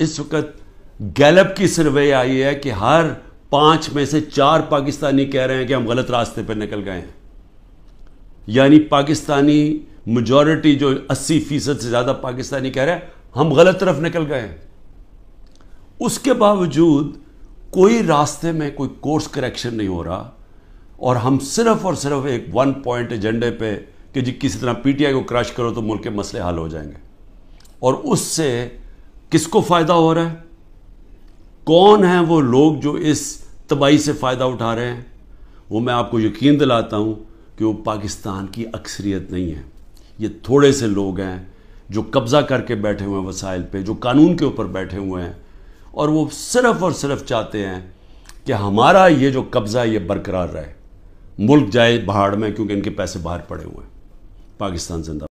इस वक्त गैलप की सर्वे आई है कि हर पांच में से चार पाकिस्तानी कह रहे हैं कि हम गलत रास्ते पर निकल गए हैं यानी पाकिस्तानी मजॉरिटी जो 80 फीसद से ज़्यादा पाकिस्तानी कह रहे हैं हम गलत तरफ निकल गए हैं उसके बावजूद कोई रास्ते में कोई कोर्स करेक्शन नहीं हो रहा और हम सिर्फ और सिर्फ एक वन पॉइंट एजेंडे पे कि जी किसी तरह पीटीआई को क्रश करो तो मुल्क के मसले हल हो जाएंगे और उससे किसको फ़ायदा हो रहा है कौन है वो लोग जो इस तबाही से फ़ायदा उठा रहे हैं वो मैं आपको यकीन दिलाता हूँ कि वो पाकिस्तान की अक्सरियत नहीं है ये थोड़े से लोग हैं जो कब्ज़ा करके बैठे हुए हैं वसाइल पे जो कानून के ऊपर बैठे हुए हैं और वो सिर्फ़ और सिर्फ चाहते हैं कि हमारा ये जो कब्ज़ा है ये बरकरार रहे मुल्क जाए पहाड़ में क्योंकि इनके पैसे बाहर पड़े हुए हैं पाकिस्तान जिंदा